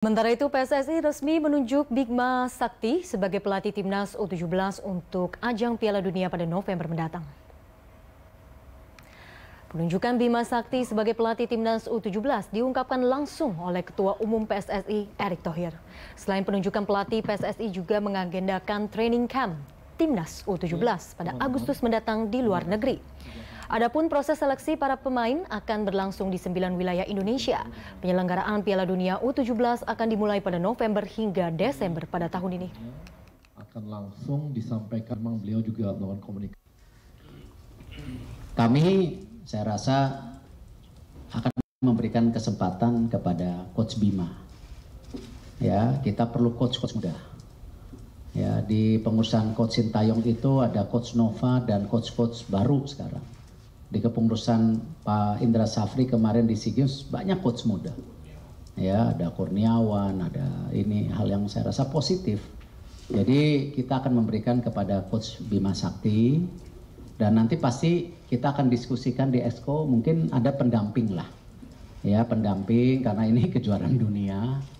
Sementara itu PSSI resmi menunjuk Bigma Sakti sebagai pelatih timnas U17 untuk ajang Piala Dunia pada November mendatang. Penunjukan Bima Sakti sebagai pelatih timnas U17 diungkapkan langsung oleh Ketua Umum PSSI Erick Thohir. Selain penunjukan pelatih, PSSI juga mengagendakan training camp timnas U17 pada hmm. Agustus mendatang di luar negeri. Adapun proses seleksi para pemain akan berlangsung di sembilan wilayah Indonesia. Penyelenggaraan Piala Dunia U17 akan dimulai pada November hingga Desember pada tahun ini. Akan langsung disampaikan, memang beliau juga melakukan komunikasi. Kami saya rasa akan memberikan kesempatan kepada Coach Bima. Ya, kita perlu coach-coach muda. Ya, di pengurusan Coach Sintayong itu ada Coach Nova dan coach-coach baru sekarang di kepengurusan Pak Indra Safri kemarin di SEA Games banyak coach muda. Ya, ada Kurniawan, ada ini hal yang saya rasa positif. Jadi kita akan memberikan kepada coach Bima Sakti dan nanti pasti kita akan diskusikan di Esko mungkin ada pendamping lah. Ya, pendamping karena ini kejuaraan dunia.